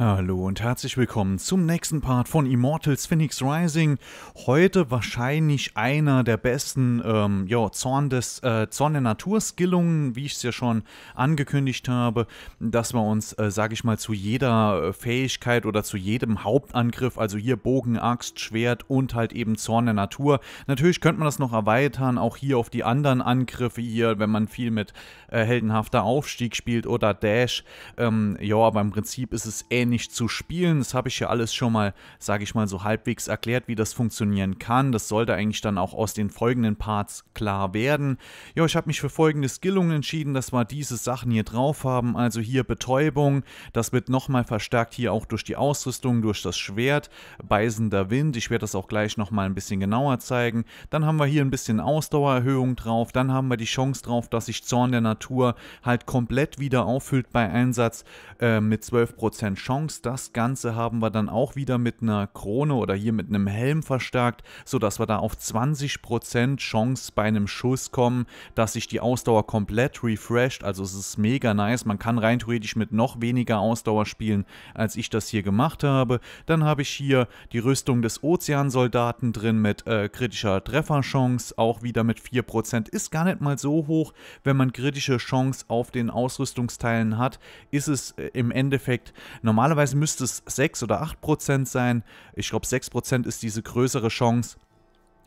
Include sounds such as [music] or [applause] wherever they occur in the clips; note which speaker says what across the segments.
Speaker 1: Hallo und herzlich willkommen zum nächsten Part von Immortals Phoenix Rising. Heute wahrscheinlich einer der besten ähm, jo, Zorn, des, äh, Zorn der Natur-Skillungen, wie ich es ja schon angekündigt habe, dass wir uns, äh, sage ich mal, zu jeder äh, Fähigkeit oder zu jedem Hauptangriff, also hier Bogen, Axt, Schwert und halt eben Zorn der Natur. Natürlich könnte man das noch erweitern, auch hier auf die anderen Angriffe hier, wenn man viel mit äh, heldenhafter Aufstieg spielt oder Dash. Ähm, ja, aber im Prinzip ist es ähnlich nicht zu spielen. Das habe ich ja alles schon mal, sage ich mal, so halbwegs erklärt, wie das funktionieren kann. Das sollte eigentlich dann auch aus den folgenden Parts klar werden. Ja, ich habe mich für folgende Skillungen entschieden, dass wir diese Sachen hier drauf haben. Also hier Betäubung, das wird nochmal verstärkt hier auch durch die Ausrüstung, durch das Schwert, beißender Wind. Ich werde das auch gleich nochmal ein bisschen genauer zeigen. Dann haben wir hier ein bisschen Ausdauererhöhung drauf. Dann haben wir die Chance drauf, dass sich Zorn der Natur halt komplett wieder auffüllt bei Einsatz äh, mit 12% Chance. Chance. Das Ganze haben wir dann auch wieder mit einer Krone oder hier mit einem Helm verstärkt, sodass wir da auf 20% Chance bei einem Schuss kommen, dass sich die Ausdauer komplett refresht. Also es ist mega nice. Man kann rein theoretisch mit noch weniger Ausdauer spielen, als ich das hier gemacht habe. Dann habe ich hier die Rüstung des Ozeansoldaten drin mit äh, kritischer Trefferchance, auch wieder mit 4%. Ist gar nicht mal so hoch, wenn man kritische Chance auf den Ausrüstungsteilen hat, ist es äh, im Endeffekt normal Normalerweise müsste es 6 oder 8 Prozent sein. Ich glaube, 6 Prozent ist diese größere Chance,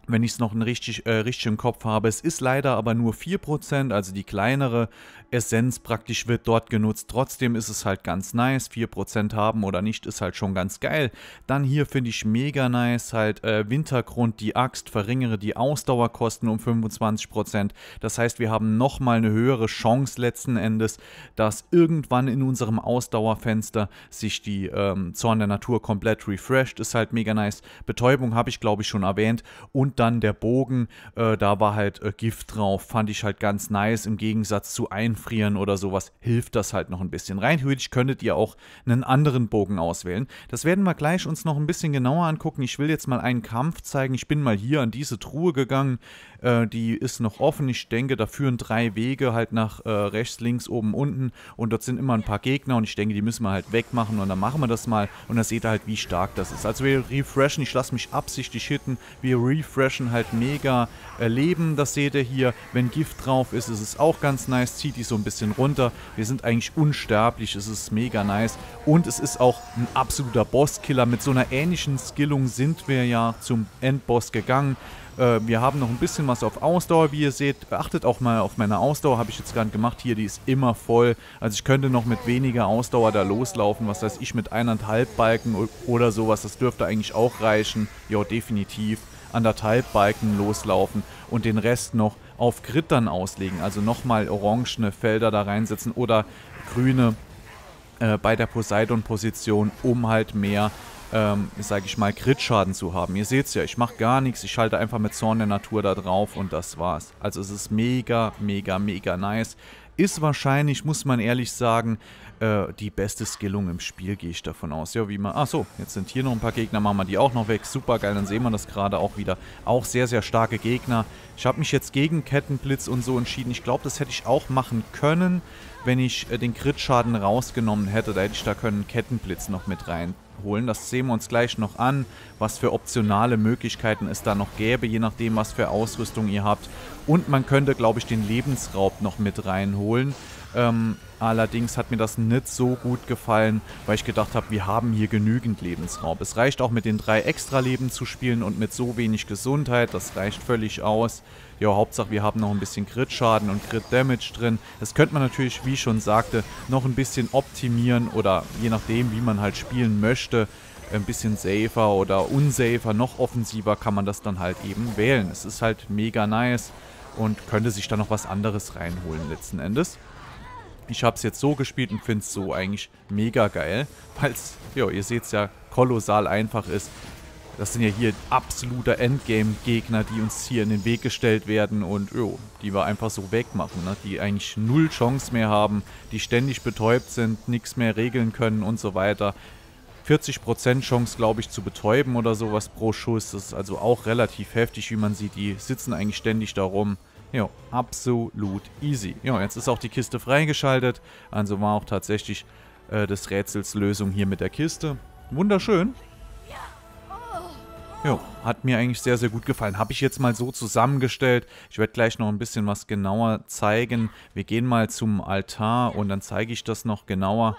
Speaker 1: wenn ich es noch richtig, äh, richtig im Kopf habe. Es ist leider aber nur 4%, also die kleinere Essenz praktisch wird dort genutzt. Trotzdem ist es halt ganz nice. 4% haben oder nicht ist halt schon ganz geil. Dann hier finde ich mega nice halt äh, Wintergrund, die Axt, verringere die Ausdauerkosten um 25%. Das heißt, wir haben nochmal eine höhere Chance letzten Endes, dass irgendwann in unserem Ausdauerfenster sich die ähm, Zorn der Natur komplett refresht. Ist halt mega nice. Betäubung habe ich glaube ich schon erwähnt. Und dann der Bogen, äh, da war halt äh, Gift drauf, fand ich halt ganz nice. Im Gegensatz zu Einfrieren oder sowas hilft das halt noch ein bisschen. Rein theoretisch könntet ihr auch einen anderen Bogen auswählen. Das werden wir gleich uns noch ein bisschen genauer angucken. Ich will jetzt mal einen Kampf zeigen. Ich bin mal hier an diese Truhe gegangen. Äh, die ist noch offen. Ich denke, da führen drei Wege halt nach äh, rechts, links, oben, unten. Und dort sind immer ein paar Gegner und ich denke, die müssen wir halt wegmachen. Und dann machen wir das mal und dann seht ihr halt, wie stark das ist. Also wir refreshen, ich lasse mich absichtlich hitten. Wir refreshen halt mega äh, Leben. Das seht ihr hier. Wenn Gift drauf ist, ist es auch ganz nice. Zieht die so ein bisschen runter. Wir sind eigentlich unsterblich. Es ist mega nice. Und es ist auch ein absoluter Bosskiller. Mit so einer ähnlichen Skillung sind wir ja zum Endboss gegangen. Äh, wir haben noch ein bisschen was auf Ausdauer, wie ihr seht. Achtet auch mal auf meine Ausdauer, habe ich jetzt gerade gemacht. Hier, die ist immer voll. Also ich könnte noch mit weniger Ausdauer da loslaufen. Was heißt ich mit eineinhalb Balken oder sowas. Das dürfte eigentlich auch reichen. Ja, definitiv. Anderthalb Balken loslaufen und den Rest noch auf Grit dann auslegen. Also nochmal orangene Felder da reinsetzen oder grüne äh, bei der Poseidon-Position, um halt mehr ähm, sage ich mal, Kritschaden zu haben. Ihr seht es ja, ich mache gar nichts, ich schalte einfach mit Zorn der Natur da drauf und das war's. Also es ist mega, mega, mega nice. Ist wahrscheinlich, muss man ehrlich sagen, äh, die beste Skillung im Spiel, gehe ich davon aus. Ja, wie man... Achso, jetzt sind hier noch ein paar Gegner, machen wir die auch noch weg. Super geil, dann sehen wir das gerade auch wieder. Auch sehr, sehr starke Gegner. Ich habe mich jetzt gegen Kettenblitz und so entschieden. Ich glaube, das hätte ich auch machen können, wenn ich äh, den Crit-Schaden rausgenommen hätte. Da hätte ich da können Kettenblitz noch mit rein holen. Das sehen wir uns gleich noch an, was für optionale Möglichkeiten es da noch gäbe, je nachdem, was für Ausrüstung ihr habt. Und man könnte, glaube ich, den Lebensraub noch mit reinholen. Ähm, Allerdings hat mir das nicht so gut gefallen, weil ich gedacht habe, wir haben hier genügend Lebensraum. Es reicht auch mit den drei Extra-Leben zu spielen und mit so wenig Gesundheit, das reicht völlig aus. Ja, Hauptsache wir haben noch ein bisschen Crit-Schaden und Crit-Damage drin. Das könnte man natürlich, wie ich schon sagte, noch ein bisschen optimieren oder je nachdem, wie man halt spielen möchte, ein bisschen safer oder unsafer, noch offensiver kann man das dann halt eben wählen. Es ist halt mega nice und könnte sich da noch was anderes reinholen letzten Endes. Ich habe es jetzt so gespielt und finde es so eigentlich mega geil, [laughs] weil es, ja, ihr seht es ja, kolossal einfach ist. Das sind ja hier absoluter Endgame-Gegner, die uns hier in den Weg gestellt werden und jo, die wir einfach so wegmachen, ne? die eigentlich null Chance mehr haben, die ständig betäubt sind, nichts mehr regeln können und so weiter. 40% Chance, glaube ich, zu betäuben oder sowas pro Schuss. Das ist also auch relativ heftig, wie man sieht. Die sitzen eigentlich ständig da rum. Ja, absolut easy. Ja, jetzt ist auch die Kiste freigeschaltet. Also war auch tatsächlich äh, des Rätsels Lösung hier mit der Kiste. Wunderschön. Ja, hat mir eigentlich sehr, sehr gut gefallen. Habe ich jetzt mal so zusammengestellt. Ich werde gleich noch ein bisschen was genauer zeigen. Wir gehen mal zum Altar und dann zeige ich das noch genauer.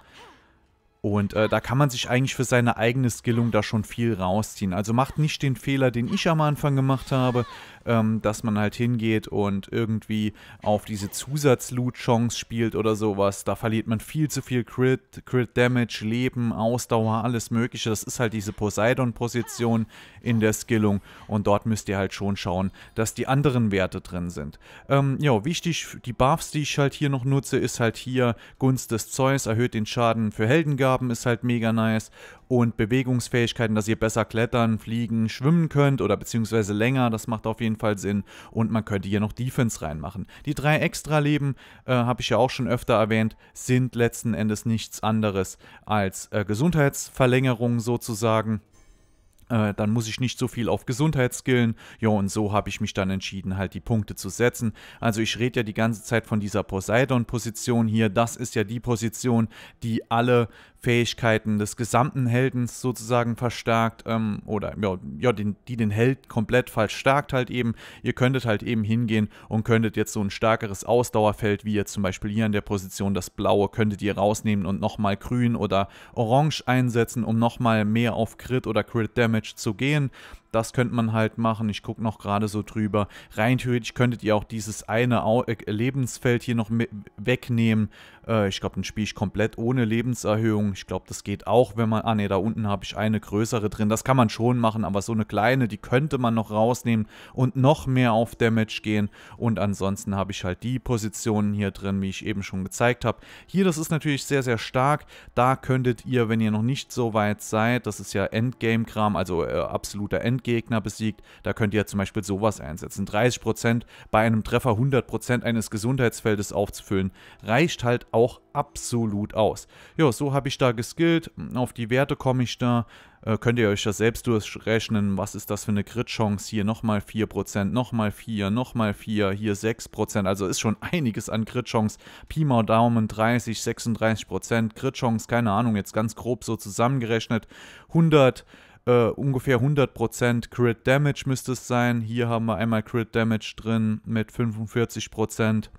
Speaker 1: Und äh, da kann man sich eigentlich für seine eigene Skillung da schon viel rausziehen. Also macht nicht den Fehler, den ich am Anfang gemacht habe ähm, dass man halt hingeht und irgendwie auf diese Zusatz-Loot-Chance spielt oder sowas. Da verliert man viel zu viel Crit, Crit Damage, Leben, Ausdauer, alles Mögliche. Das ist halt diese Poseidon-Position in der Skillung und dort müsst ihr halt schon schauen, dass die anderen Werte drin sind. Ähm, ja, wichtig, die Buffs, die ich halt hier noch nutze, ist halt hier Gunst des Zeus, erhöht den Schaden für Heldengaben, ist halt mega nice und Bewegungsfähigkeiten, dass ihr besser klettern, fliegen, schwimmen könnt oder beziehungsweise länger, das macht auf jeden Fall jeden Fall Sinn. Und man könnte hier noch Defense reinmachen. Die drei Extra-Leben, äh, habe ich ja auch schon öfter erwähnt, sind letzten Endes nichts anderes als äh, Gesundheitsverlängerung sozusagen äh, dann muss ich nicht so viel auf Gesundheit skillen. Ja, und so habe ich mich dann entschieden, halt die Punkte zu setzen. Also ich rede ja die ganze Zeit von dieser Poseidon-Position hier. Das ist ja die Position, die alle Fähigkeiten des gesamten Heldens sozusagen verstärkt ähm, oder ja, ja den, die den Held komplett verstärkt halt eben. Ihr könntet halt eben hingehen und könntet jetzt so ein stärkeres Ausdauerfeld, wie ihr zum Beispiel hier an der Position das blaue, könntet ihr rausnehmen und nochmal grün oder orange einsetzen, um nochmal mehr auf Crit oder Crit Damage Match zu gehen. Das könnte man halt machen. Ich gucke noch gerade so drüber. Rein theoretisch könntet ihr auch dieses eine äh, Lebensfeld hier noch wegnehmen äh, ich glaube, dann spiele ich komplett ohne Lebenserhöhung. Ich glaube, das geht auch, wenn man... Ah ne, da unten habe ich eine größere drin. Das kann man schon machen, aber so eine kleine, die könnte man noch rausnehmen und noch mehr auf Damage gehen. Und ansonsten habe ich halt die Positionen hier drin, wie ich eben schon gezeigt habe. Hier, das ist natürlich sehr, sehr stark. Da könntet ihr, wenn ihr noch nicht so weit seid, das ist ja Endgame-Kram, also äh, absoluter Endgegner besiegt, da könnt ihr zum Beispiel sowas einsetzen. 30% bei einem Treffer 100% eines Gesundheitsfeldes aufzufüllen, reicht halt auch absolut aus. Ja, so habe ich da geskillt, auf die Werte komme ich da, äh, könnt ihr euch das selbst durchrechnen, was ist das für eine Crit-Chance, hier nochmal 4%, nochmal 4, nochmal 4, hier 6%, also ist schon einiges an Crit-Chance, Pi mal Daumen 30, 36%, Crit-Chance, keine Ahnung, jetzt ganz grob so zusammengerechnet, 100, Uh, äh, ungefähr 100% Crit Damage müsste es sein. Hier haben wir einmal Crit Damage drin mit 45%.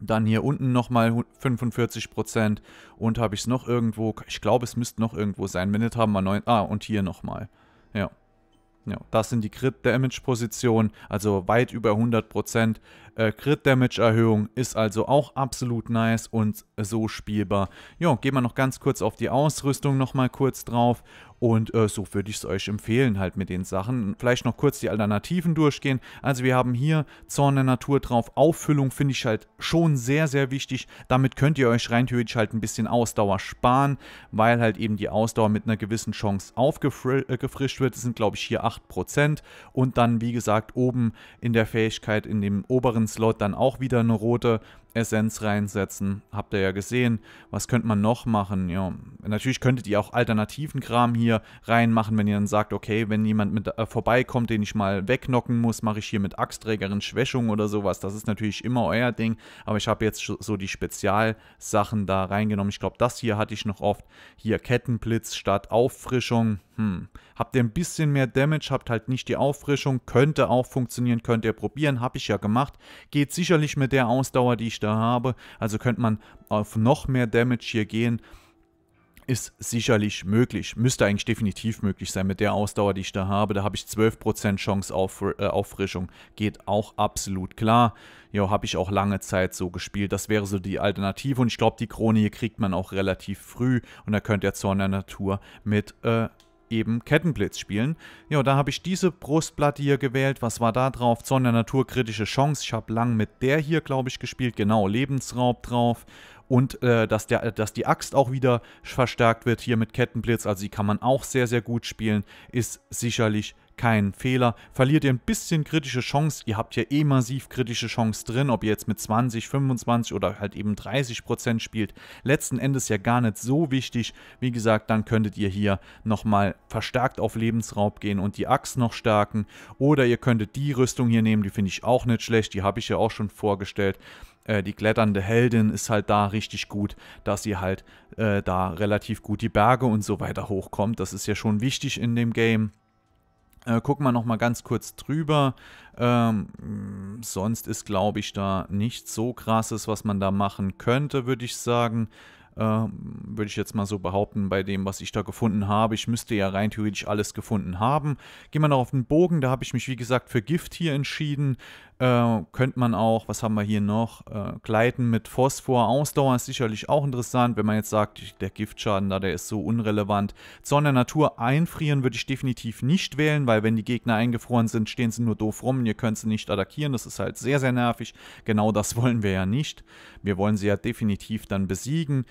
Speaker 1: Dann hier unten nochmal 45% und habe ich es noch irgendwo, ich glaube es müsste noch irgendwo sein. Minute haben wir 9, ah und hier nochmal, ja. Ja, das sind die Crit-Damage-Positionen, also weit über 100%. Äh, Crit-Damage-Erhöhung ist also auch absolut nice und so spielbar. Ja, gehen wir noch ganz kurz auf die Ausrüstung nochmal kurz drauf. Und äh, so würde ich es euch empfehlen, halt mit den Sachen. Vielleicht noch kurz die Alternativen durchgehen. Also wir haben hier Zorn der Natur drauf. Auffüllung finde ich halt schon sehr, sehr wichtig. Damit könnt ihr euch rein theoretisch halt ein bisschen Ausdauer sparen, weil halt eben die Ausdauer mit einer gewissen Chance aufgefrischt äh, wird. Das sind, glaube ich, hier 8%. Und dann, wie gesagt, oben in der Fähigkeit in dem oberen Slot dann auch wieder eine rote. Essenz reinsetzen. Habt ihr ja gesehen. Was könnte man noch machen? Ja, natürlich könntet ihr auch alternativen Kram hier reinmachen, wenn ihr dann sagt, okay, wenn jemand mit äh, vorbeikommt, den ich mal wegnocken muss, mache ich hier mit Axtträgerin Schwächung oder sowas. Das ist natürlich immer euer Ding, aber ich habe jetzt so die Spezialsachen da reingenommen. Ich glaube, das hier hatte ich noch oft. Hier Kettenblitz statt Auffrischung. Hm. Habt ihr ein bisschen mehr Damage, habt halt nicht die Auffrischung. Könnte auch funktionieren, könnt ihr probieren. Habe ich ja gemacht. Geht sicherlich mit der Ausdauer, die ich ich da habe. Also könnte man auf noch mehr Damage hier gehen. Ist sicherlich möglich. Müsste eigentlich definitiv möglich sein mit der Ausdauer, die ich da habe. Da habe ich 12% Chance auf äh, Auffrischung. Geht auch absolut klar. Ja, habe ich auch lange Zeit so gespielt. Das wäre so die Alternative. Und ich glaube, die Krone hier kriegt man auch relativ früh. Und da könnte der Zorn der Natur mit äh, eben Kettenblitz spielen. Ja, da habe ich diese Brustplatte hier gewählt. Was war da drauf? Zorn der Natur, Chance. Ich habe lang mit der hier, glaube ich, gespielt. Genau, Lebensraub drauf. Und äh, dass, der, dass die Axt auch wieder verstärkt wird hier mit Kettenblitz. Also die kann man auch sehr, sehr gut spielen. Ist sicherlich kein Fehler. Verliert ihr ein bisschen kritische Chance, ihr habt ja eh massiv kritische Chance drin, ob ihr jetzt mit 20, 25 oder halt eben 30 spielt. Letzten Endes ja gar nicht so wichtig. Wie gesagt, dann könntet ihr hier nochmal verstärkt auf Lebensraub gehen und die Axt noch stärken. Oder ihr könntet die Rüstung hier nehmen, die finde ich auch nicht schlecht. Die habe ich ja auch schon vorgestellt äh, die kletternde Heldin ist halt da richtig gut, dass sie halt äh, da relativ gut die Berge und so weiter hochkommt. Das ist ja schon wichtig in dem Game. Äh, gucken wir nochmal ganz kurz drüber. Ähm, sonst ist, glaube ich, da nichts so krasses, was man da machen könnte, würde ich sagen. Ähm, würde ich jetzt mal so behaupten, bei dem, was ich da gefunden habe. Ich müsste ja rein theoretisch alles gefunden haben. Gehen wir noch auf den Bogen. Da habe ich mich, wie gesagt, für Gift hier entschieden. Äh, könnte man auch, was haben wir hier noch? Äh, Gleiten mit Phosphor, Ausdauer ist sicherlich auch interessant, wenn man jetzt sagt, der Giftschaden da, der ist so unrelevant. Zorn der Natur einfrieren würde ich definitiv nicht wählen, weil wenn die Gegner eingefroren sind, stehen sie nur doof rum und ihr könnt sie nicht attackieren. Das ist halt sehr, sehr nervig. Genau das [laughs] wollen wir ja nicht. Wir wollen sie ja definitiv dann besiegen.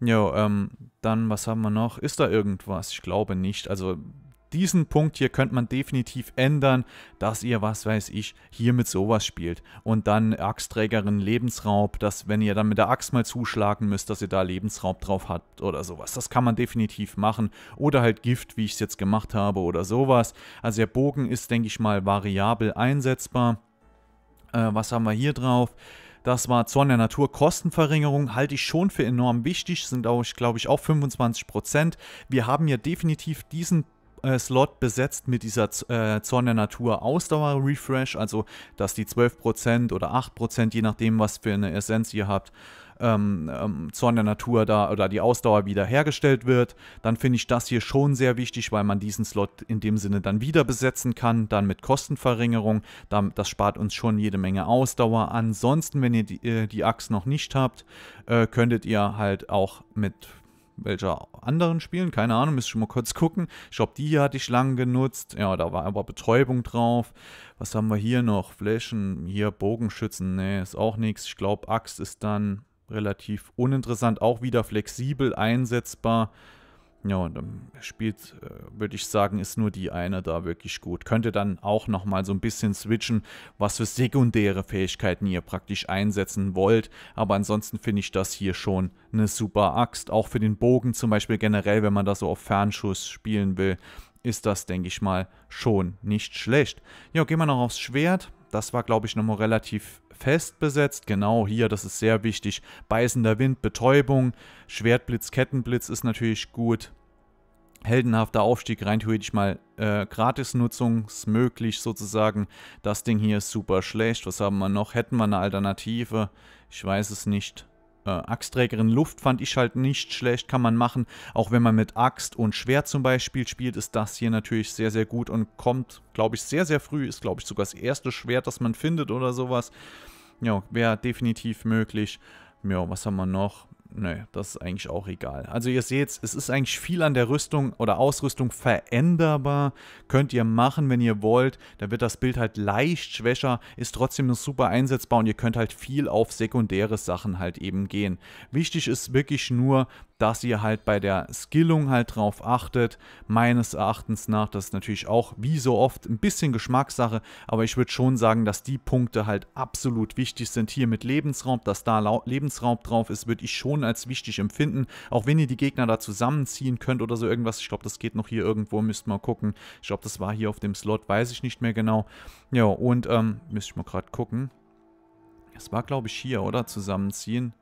Speaker 1: Ja, ähm, dann, was haben wir noch? Ist da irgendwas? Ich glaube nicht. Also diesen Punkt hier könnte man definitiv ändern, dass ihr, was weiß ich, hier mit sowas spielt. Und dann Axtträgerin Lebensraub, dass wenn ihr dann mit der Axt mal zuschlagen müsst, dass ihr da Lebensraub drauf habt oder sowas. Das kann man definitiv machen. Oder halt Gift, wie ich es jetzt gemacht habe oder sowas. Also der Bogen ist, denke ich mal, variabel einsetzbar. Äh, was haben wir hier drauf? Das war Zorn der Natur. Kostenverringerung halte ich schon für enorm wichtig, sind auch, glaube ich, auch 25%. Wir haben ja definitiv diesen äh, Slot besetzt mit dieser äh, Zorn der Natur Ausdauer Refresh, also dass die 12% oder 8%, je nachdem, was für eine Essenz ihr habt, ähm, ähm, Zorn der Natur da oder die Ausdauer wiederhergestellt wird, dann finde ich das hier schon sehr wichtig, weil man diesen Slot in dem Sinne dann wieder besetzen kann, dann mit Kostenverringerung. Dann, das spart uns schon jede Menge Ausdauer. Ansonsten, wenn ihr die, äh, die Axt noch nicht habt, äh, könntet ihr halt auch mit welcher anderen Spielen, keine Ahnung, müsste ich mal kurz gucken. Ich glaube, die hier hatte ich lang genutzt. Ja, da war aber Betäubung drauf. Was haben wir hier noch? Flächen, hier Bogenschützen, ne, ist auch nichts. Ich glaube, Axt ist dann relativ uninteressant, auch wieder flexibel einsetzbar. Ja, und dann ähm, spielt, äh, würde ich sagen, ist nur die eine da wirklich gut. Könnte dann auch nochmal so ein bisschen switchen, was für sekundäre Fähigkeiten ihr praktisch einsetzen wollt. Aber ansonsten finde ich das hier schon eine super Axt. Auch für den Bogen zum Beispiel generell, wenn man da so auf Fernschuss spielen will, ist das, denke ich mal, schon nicht schlecht. Ja, gehen wir noch aufs Schwert. Das war, glaube ich, nochmal relativ fest besetzt. Genau hier, das ist sehr wichtig. Beißender Wind, Betäubung, Schwertblitz, Kettenblitz ist natürlich gut. Heldenhafter Aufstieg, rein theoretisch mal äh, gratisnutzungsmöglich sozusagen. Das Ding hier ist super schlecht. Was haben wir noch? Hätten wir eine Alternative? Ich weiß es nicht. Äh, Axtträgerin Luft fand ich halt nicht schlecht, kann man machen. Auch wenn man mit Axt und Schwert zum Beispiel spielt, ist das hier natürlich sehr, sehr gut und kommt, glaube ich, sehr, sehr früh. Ist, glaube ich, sogar das erste Schwert, das man findet oder sowas. Ja, wäre definitiv möglich. Ja, was haben wir noch? Nö, das ist eigentlich auch egal. Also ihr seht, es ist eigentlich viel an der Rüstung oder Ausrüstung veränderbar. Könnt ihr machen, wenn ihr wollt. Da wird das Bild halt leicht schwächer, ist trotzdem noch super einsetzbar und ihr könnt halt viel auf sekundäre Sachen halt eben gehen. Wichtig ist wirklich nur, dass ihr halt bei der Skillung halt drauf achtet. Meines Erachtens nach, das ist natürlich auch wie so oft ein bisschen Geschmackssache, aber ich würde schon sagen, dass die Punkte halt absolut wichtig sind. Hier mit Lebensraum, dass da Lebensraum drauf ist, würde ich schon als wichtig empfinden. Auch wenn ihr die Gegner da zusammenziehen könnt oder so irgendwas. Ich glaube, das geht noch hier irgendwo, müsst mal gucken. Ich glaube, das war hier auf dem Slot, weiß ich nicht mehr genau. Ja, und ähm, müsste ich mal gerade gucken. Das war, glaube ich, hier, oder? Zusammenziehen.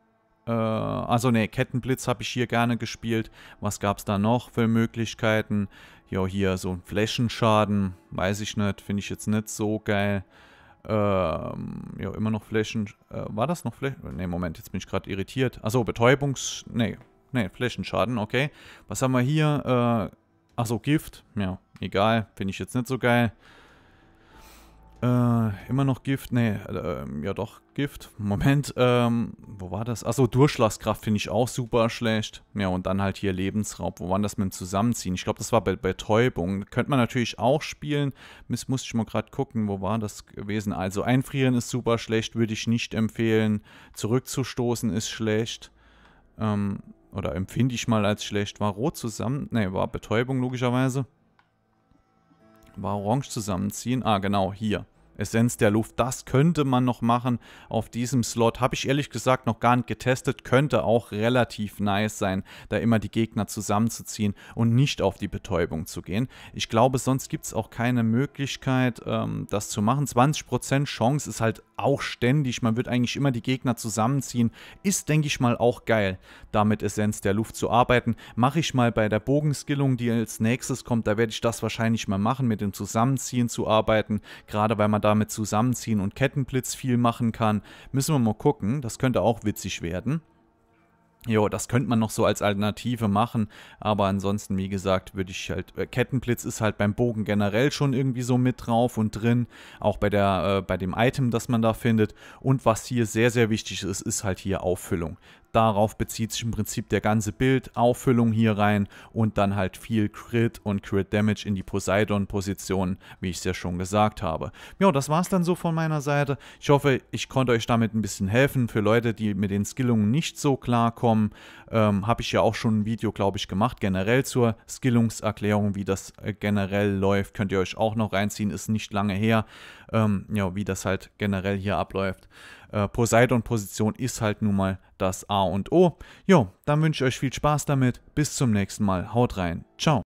Speaker 1: Äh, also ne, Kettenblitz habe ich hier gerne gespielt. Was gab es da noch für Möglichkeiten? Ja, hier so ein Flächenschaden. Weiß ich nicht, finde ich jetzt nicht so geil. Ähm, ja, immer noch Flächen. Äh, war das noch Flächen? Ne, Moment, jetzt bin ich gerade irritiert. Achso, Betäubungs. Ne, ne, Flächenschaden, okay. Was haben wir hier? Äh, achso, Gift. Ja, egal. Finde ich jetzt nicht so geil. Äh, immer noch Gift? Nee, äh, ja doch, Gift. Moment, ähm, wo war das? Achso, Durchschlagskraft finde ich auch super schlecht. Ja, und dann halt hier Lebensraub. Wo waren das mit dem Zusammenziehen? Ich glaube, das war bei Betäubung. Könnte man natürlich auch spielen. Miss, musste ich mal gerade gucken, wo war das gewesen? Also Einfrieren ist super schlecht, würde ich nicht empfehlen. Zurückzustoßen ist schlecht. Ähm, oder empfinde ich mal als schlecht. War Rot zusammen? Nee, war Betäubung logischerweise war orange zusammenziehen. Ah, genau, hier. Essenz der Luft, das könnte man noch machen auf diesem Slot. Habe ich ehrlich gesagt noch gar nicht getestet, könnte auch relativ nice sein, da immer die Gegner zusammenzuziehen und nicht auf die Betäubung zu gehen. Ich glaube, sonst gibt es auch keine Möglichkeit, ähm, das zu machen. 20% Chance ist halt auch ständig. Man wird eigentlich immer die Gegner zusammenziehen. Ist, denke ich mal, auch geil, damit Essenz der Luft zu arbeiten. Mache ich mal bei der Bogenskillung, die als nächstes kommt. Da werde ich das wahrscheinlich mal machen, mit dem Zusammenziehen zu arbeiten. Gerade weil man damit Zusammenziehen und Kettenblitz viel machen kann. Müssen wir mal gucken. Das könnte auch witzig werden. Jo, das könnte man noch so als Alternative machen, aber ansonsten, wie gesagt, würde ich halt, äh, Kettenblitz ist halt beim Bogen generell schon irgendwie so mit drauf und drin, auch bei, der, äh, bei dem Item, das man da findet. Und was hier sehr, sehr wichtig ist, ist halt hier Auffüllung. Darauf bezieht sich im Prinzip der ganze Bild, Auffüllung hier rein und dann halt viel Crit und Crit Damage in die Poseidon-Position, wie ich es ja schon gesagt habe. Ja, das war es dann so von meiner Seite. Ich hoffe, ich konnte euch damit ein bisschen helfen. Für Leute, die mit den Skillungen nicht so klarkommen, ähm, habe ich ja auch schon ein Video, glaube ich, gemacht, generell zur Skillungserklärung, wie das äh, generell läuft. Könnt ihr euch auch noch reinziehen, ist nicht lange her, ähm, ja, wie das halt generell hier abläuft äh, Poseidon-Position ist halt nun mal das A und O. Jo, dann wünsche ich euch viel Spaß damit. Bis zum nächsten Mal. Haut rein. Ciao.